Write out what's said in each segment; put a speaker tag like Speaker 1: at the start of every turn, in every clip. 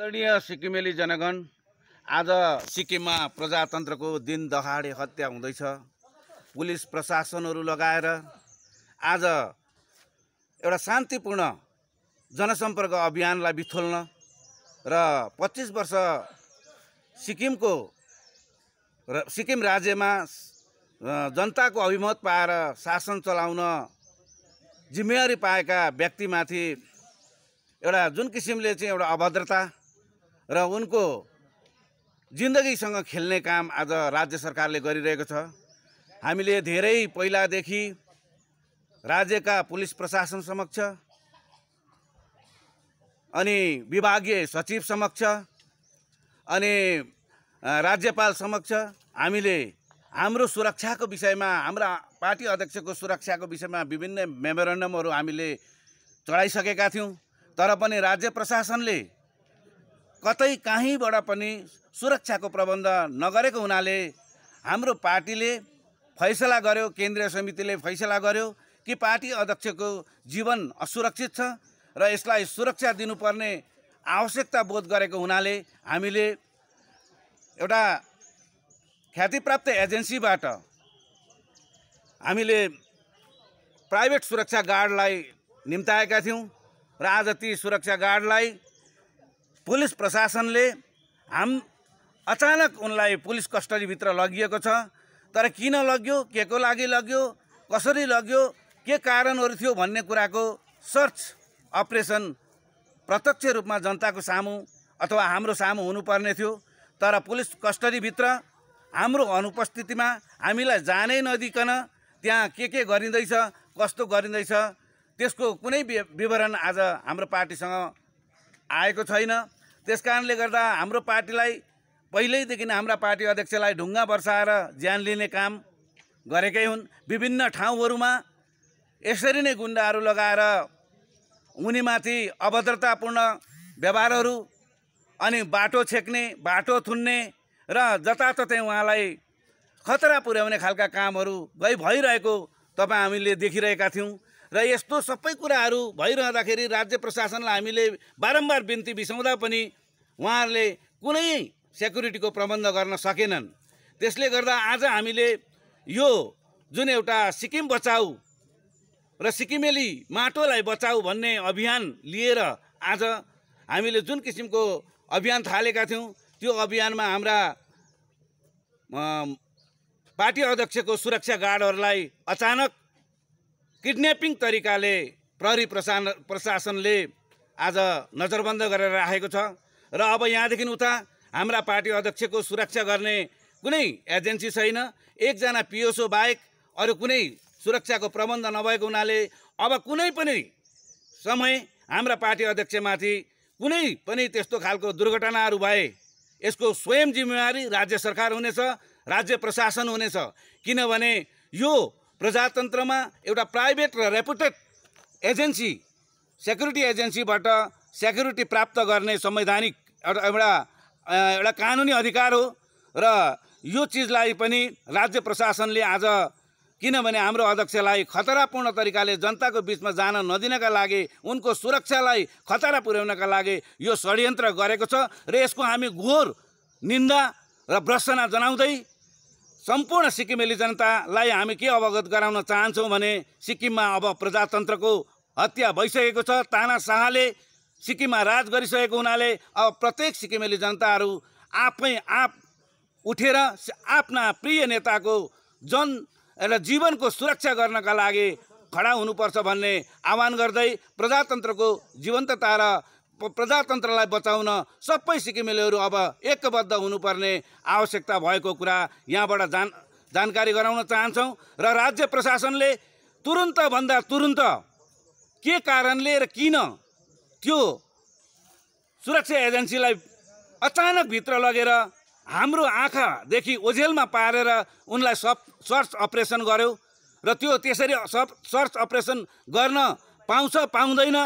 Speaker 1: आदरणीय सिक्किमेली जनगण आज सिक्किममा प्रजातन्त्रको दिन दहाडे हत्या हुँदैछ पुलिस प्रशासनहरू लगाएर आज एउटा शान्तिपूर्ण जनसम्पर्क अभियानलाई बिथोल्न र पच्चिस वर्ष सिक्किमको र सिक्किम राज्यमा जनताको अभिमत पाएर शासन चलाउन जिम्मेवारी पाएका व्यक्तिमाथि एउटा जुन किसिमले चाहिँ एउटा अभद्रता र उनको जिन्दगीसँग खेल्ने काम आज राज्य सरकारले गरिरहेको छ हामीले धेरै पहिलादेखि राज्यका पुलिस प्रशासन समक्ष अनि विभागीय सचिव समक्ष अनि राज्यपाल समक्ष हामीले हाम्रो सुरक्षाको विषयमा हाम्रा पार्टी अध्यक्षको सुरक्षाको विषयमा विभिन्न मेमोरेन्डमहरू हामीले चढाइसकेका थियौँ तर पनि राज्य प्रशासनले कतै काहीँबाट पनि सुरक्षाको प्रबन्ध नगरेको हुनाले हाम्रो पार्टीले फैसला गर्यो केन्द्रीय समितिले फैसला गर्यो कि पार्टी अध्यक्षको जीवन असुरक्षित छ र यसलाई सुरक्षा दिनुपर्ने आवश्यकता बोध गरेको हुनाले हामीले एउटा ख्यातिप्राप्त एजेन्सीबाट हामीले प्राइभेट सुरक्षा गार्डलाई निम्ताएका थियौँ र आज ती सुरक्षा गार्डलाई पुलिस प्रशासनले हाम अचानक उनलाई पुलिस कस्टडीभित्र लगिएको छ तर किन लग्यो के को लागि लग्यो कसरी लग्यो के कारणहरू थियो भन्ने कुराको सर्च अपरेसन प्रत्यक्ष रूपमा जनताको सामु अथवा हाम्रो सामु हुनुपर्ने थियो तर पुलिस कस्टडीभित्र हाम्रो अनुपस्थितिमा हामीलाई जानै नदिकन त्यहाँ के के गरिँदैछ कस्तो गरिँदैछ त्यसको कुनै विवरण आज हाम्रो पार्टीसँग आएको छैन त्यस कारणले गर्दा हाम्रो पार्टीलाई पहिल्यैदेखि हाम्रा पार्टी अध्यक्षलाई ढुङ्गा बर्साएर ज्यान लिने काम गरेकै हुन् विभिन्न ठाउँहरूमा यसरी नै गुन्डाहरू लगाएर उनीमाथि अभद्रतापूर्ण व्यवहारहरू अनि बाटो छेक्ने बाटो थुन्ने र जताततै उहाँलाई खतरा पुर्याउने खालका कामहरू गई भइरहेको तपाईँ हामीले देखिरहेका थियौँ र यस्तो सबै कुराहरू भइरहँदाखेरि राज्य प्रशासनलाई हामीले बारम्बार बिन्ती बिसाउँदा पनि उहाँहरूले कुनै सेक्युरिटीको प्रबन्ध गर्न सकेनन् त्यसले गर्दा आज हामीले यो जुन एउटा सिक्किम बचाऊ र सिक्किमेली माटोलाई बचाऊ भन्ने अभियान लिएर आज हामीले जुन किसिमको अभियान थालेका थियौँ त्यो अभियानमा हाम्रा पार्टी अध्यक्षको सुरक्षा गार्डहरूलाई अचानक किडन्यापिङ तरिकाले प्रहरी प्रशा प्रशासनले आज नजरबन्द गरेर राखेको छ र अब यहाँदेखि उता हाम्रा पार्टी अध्यक्षको सुरक्षा गर्ने कुनै एजेन्सी छैन एकजना पिएसओ बाहेक अरू कुनै सुरक्षाको प्रबन्ध नभएको हुनाले अब कुनै पनि समय हाम्रा पार्टी अध्यक्षमाथि कुनै पनि त्यस्तो खालको दुर्घटनाहरू भए यसको स्वयं जिम्मेवारी राज्य सरकार हुनेछ राज्य प्रशासन हुनेछ किनभने यो प्रजातन्त्रमा एउटा प्राइभेट र रेपुटेड एजेन्सी सेक्युरिटी एजेन्सीबाट सेक्युरिटी प्राप्त गर्ने संवैधानिक एउटा एउटा एउटा कानुनी अधिकार हो र यो चिजलाई पनि राज्य प्रशासनले आज किनभने हाम्रो अध्यक्षलाई खतरापूर्ण तरिकाले जनताको बिचमा जान नदिनका लागि उनको सुरक्षालाई खतरा पुर्याउनका लागि यो षड्यन्त्र गरेको छ र यसको हामी घोर निन्दा र भ्रसना जनाउँदै सम्पूर्ण सिक्किमेली जनतालाई हामी के अवगत गराउन चाहन्छौँ भने सिक्किममा अब प्रजातन्त्रको हत्या भइसकेको छ ताना शाहले सिक्किममा राज गरिसकेको हुनाले अब प्रत्येक सिक्किमेली जनताहरू आफै आप उठेर आफ्ना प्रिय नेताको जन र जीवनको सुरक्षा गर्नका लागि खडा हुनुपर्छ भन्ने आह्वान गर्दै प्रजातन्त्रको जीवन्तता र प्रजातन्त्रलाई बचाउन सबै सिक्किमेलीहरू अब एकबद्ध हुनुपर्ने आवश्यकता भएको कुरा यहाँबाट जान जानकारी गराउन चाहन्छौँ र राज्य प्रशासनले तुरुन्तभन्दा तुरुन्त के कारणले र किन त्यो सुरक्षा एजेन्सीलाई अचानक भित्र लगेर हाम्रो आँखादेखि ओझेलमा पारेर उनलाई सप सर्च अपरेसन गर्यो र त्यो त्यसरी सर्च अपरेसन गर्न पाउँछ पाउँदैन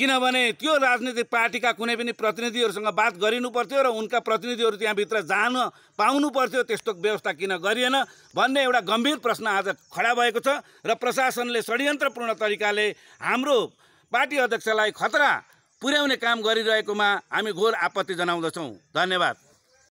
Speaker 1: किनभने त्यो राजनीतिक पार्टीका कुनै पनि प्रतिनिधिहरूसँग बात गरिनु पर्थ्यो र उनका प्रतिनिधिहरू त्यहाँभित्र जान पाउनु पर्थ्यो त्यस्तो व्यवस्था किन गरिएन भन्ने एउटा गम्भीर प्रश्न आज खडा भएको छ र प्रशासनले षड्यन्त्रपूर्ण तरिकाले हाम्रो पार्टी अध्यक्षलाई खतरा पुर्याउने काम गरिरहेकोमा हामी घोर आपत्ति जनाउँदछौँ धन्यवाद